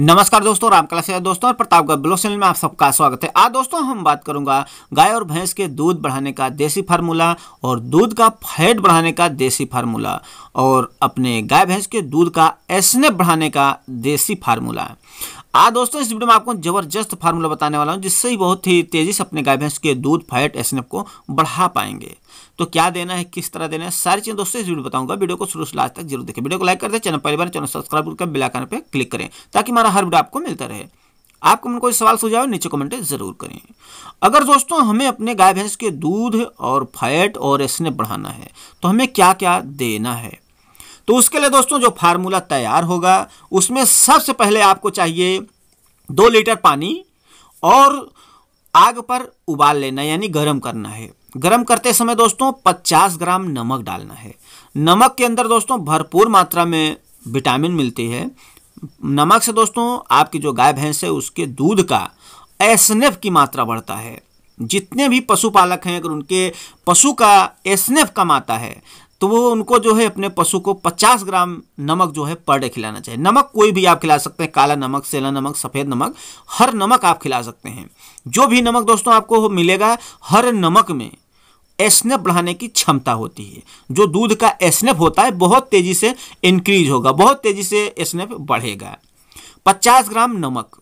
नमस्कार दोस्तों राम कला से दोस्तों और प्रतापगढ़ ब्लॉक चैनल में आप सबका स्वागत है आज दोस्तों हम बात करूंगा गाय और भैंस के दूध बढ़ाने का देसी फार्मूला और दूध का फैट बढ़ाने का देसी फार्मूला और अपने गाय भैंस के दूध का एसने बढ़ाने का देसी फार्मूला आज हाँ दोस्तों इस वीडियो में आपको जबरदस्त फार्मूला बताने वाला हूँ जिससे ही बहुत ही तेजी से अपने गाय भैंस के दूध फैट एसएनएफ को बढ़ा पाएंगे तो क्या देना है किस तरह देना है सारी चीज़ें दोस्तों इस वीडियो बताऊंगा वीडियो को शुरू से लास्ट तक जरूर देखें वीडियो को लाइक कर दे चैनल परिवार चैनल सब्सक्राइब करके बेलाइकन पर क्लिक करें ताकि हमारा हर वीडियो आपको मिलता रहे आपको मन कोई सवाल सुझाव नीचे कमेंट जरूर करें अगर दोस्तों हमें अपने गाय भैंस के दूध और फैट और एसने बढ़ाना है तो हमें क्या क्या देना है तो उसके लिए दोस्तों जो फार्मूला तैयार होगा उसमें सबसे पहले आपको चाहिए दो लीटर पानी और आग पर उबाल लेना यानी गर्म करना है गर्म करते समय दोस्तों 50 ग्राम नमक डालना है नमक के अंदर दोस्तों भरपूर मात्रा में विटामिन मिलती है नमक से दोस्तों आपकी जो गाय भैंस है उसके दूध का एसनेफ की मात्रा बढ़ता है जितने भी पशुपालक हैं अगर उनके पशु का एसनेफ कम आता है तो वो उनको जो है अपने पशु को 50 ग्राम नमक जो है पर डे खिलाना चाहिए नमक कोई भी आप खिला सकते हैं काला नमक सेला नमक सफ़ेद नमक हर नमक आप खिला सकते हैं जो भी नमक दोस्तों आपको मिलेगा हर नमक में एसनेप बढ़ाने की क्षमता होती है जो दूध का एसनेप होता है बहुत तेज़ी से इंक्रीज होगा बहुत तेज़ी से एसनेप बढ़ेगा पचास ग्राम नमक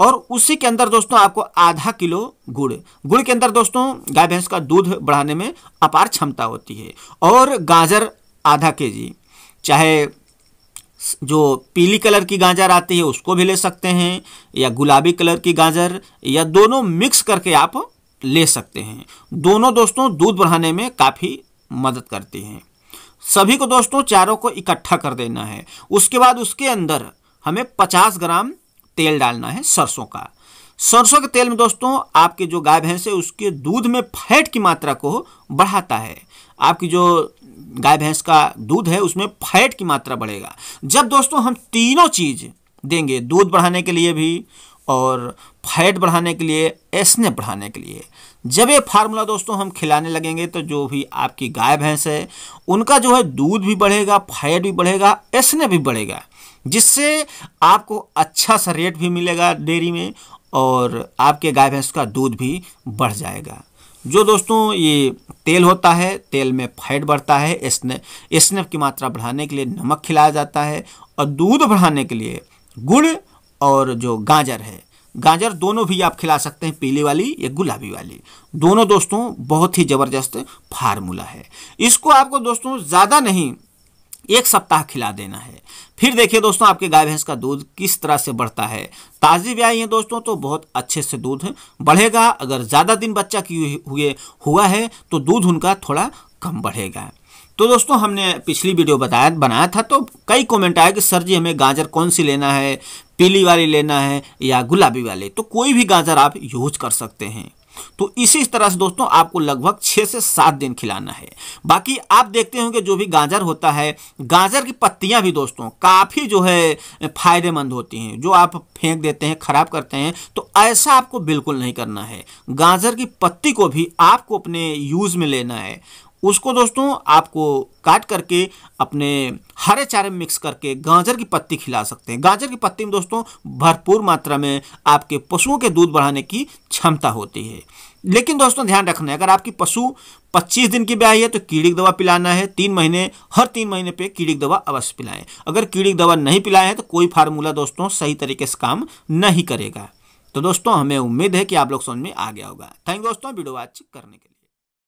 और उसी के अंदर दोस्तों आपको आधा किलो गुड़ गुड़ के अंदर दोस्तों गाय भैंस का दूध बढ़ाने में अपार क्षमता होती है और गाजर आधा के जी चाहे जो पीली कलर की गाजर आती है उसको भी ले सकते हैं या गुलाबी कलर की गाजर या दोनों मिक्स करके आप ले सकते हैं दोनों दोस्तों दूध बढ़ाने में काफ़ी मदद करती हैं सभी को दोस्तों चारों को इकट्ठा कर देना है उसके बाद उसके अंदर हमें 50 ग्राम तेल डालना है सरसों का सरसों के तेल में दोस्तों आपके जो गाय भैंस है उसके दूध में फैट की मात्रा को बढ़ाता है आपकी जो गाय भैंस का दूध है उसमें फैट की मात्रा बढ़ेगा जब दोस्तों हम तीनों चीज़ देंगे दूध बढ़ाने के लिए भी और फैट बढ़ाने के लिए एसने बढ़ाने के लिए जब ये फार्मूला दोस्तों हम खिलाने लगेंगे तो जो भी आपकी गाय भैंस है उनका जो है दूध भी बढ़ेगा फैट भी बढ़ेगा एसने भी बढ़ेगा जिससे आपको अच्छा सा रेट भी मिलेगा डेयरी में और आपके गाय भैंस का दूध भी बढ़ जाएगा जो दोस्तों ये तेल होता है तेल में फैट बढ़ता है एसने स्नेप की मात्रा बढ़ाने के लिए नमक खिलाया जाता है और दूध बढ़ाने के लिए गुड़ और जो गाजर है गाजर दोनों भी आप खिला सकते हैं पीली वाली या गुलाबी वाली दोनों दोस्तों बहुत ही ज़बरदस्त फार्मूला है इसको आपको दोस्तों ज़्यादा नहीं एक सप्ताह खिला देना है फिर देखिए दोस्तों आपके गाय भैंस का दूध किस तरह से बढ़ता है ताज़ी भी आई है दोस्तों तो बहुत अच्छे से दूध बढ़ेगा अगर ज़्यादा दिन बच्चा की हुए हुआ है तो दूध उनका थोड़ा कम बढ़ेगा तो दोस्तों हमने पिछली वीडियो बताया बनाया था तो कई कमेंट आए कि सर जी हमें गाजर कौन सी लेना है पीली वाली लेना है या गुलाबी वाली तो कोई भी गाजर आप यूज कर सकते हैं तो इसी तरह से दोस्तों आपको लगभग छः से सात दिन खिलाना है बाकी आप देखते होंगे जो भी गाजर होता है गाजर की पत्तियां भी दोस्तों काफ़ी जो है फायदेमंद होती हैं जो आप फेंक देते हैं ख़राब करते हैं तो ऐसा आपको बिल्कुल नहीं करना है गाजर की पत्ती को भी आपको अपने यूज़ में लेना है उसको दोस्तों आपको काट करके अपने हरे चारे में मिक्स करके गाजर की पत्ती खिला सकते हैं गाजर की पत्ती में दोस्तों भरपूर मात्रा में आपके पशुओं के दूध बढ़ाने की क्षमता होती है लेकिन दोस्तों ध्यान रखना है अगर आपकी पशु 25 दिन की ब्याही है तो कीड़ी दवा पिलाना है तीन महीने हर तीन महीने पे कीड़ी दवा अवश्य पिलाएं अगर कीड़ी दवा नहीं पिलाएं तो कोई फार्मूला दोस्तों सही तरीके से काम नहीं करेगा तो दोस्तों हमें उम्मीद है कि आप लोग समझ में आ गया होगा थैंक दोस्तों वीडियो वॉच करने के लिए